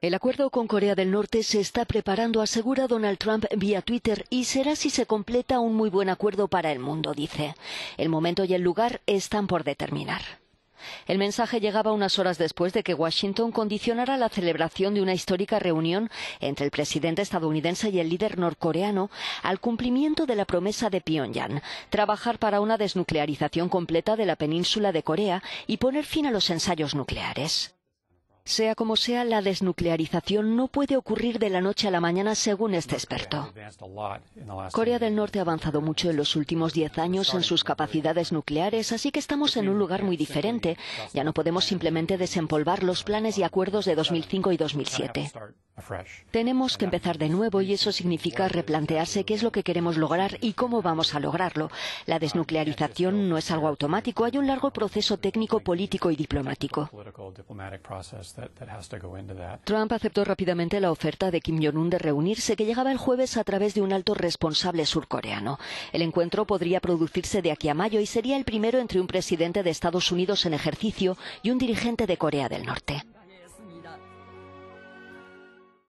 El acuerdo con Corea del Norte se está preparando, asegura Donald Trump vía Twitter, y será si se completa un muy buen acuerdo para el mundo, dice. El momento y el lugar están por determinar. El mensaje llegaba unas horas después de que Washington condicionara la celebración de una histórica reunión entre el presidente estadounidense y el líder norcoreano al cumplimiento de la promesa de Pyongyang, trabajar para una desnuclearización completa de la península de Corea y poner fin a los ensayos nucleares. Sea como sea, la desnuclearización no puede ocurrir de la noche a la mañana, según este experto. Corea del Norte ha avanzado mucho en los últimos 10 años en sus capacidades nucleares, así que estamos en un lugar muy diferente. Ya no podemos simplemente desempolvar los planes y acuerdos de 2005 y 2007. Tenemos que empezar de nuevo y eso significa replantearse qué es lo que queremos lograr y cómo vamos a lograrlo. La desnuclearización no es algo automático, hay un largo proceso técnico, político y diplomático. Trump aceptó rápidamente la oferta de Kim Jong-un de reunirse, que llegaba el jueves a través de un alto responsable surcoreano. El encuentro podría producirse de aquí a mayo y sería el primero entre un presidente de Estados Unidos en ejercicio y un dirigente de Corea del Norte.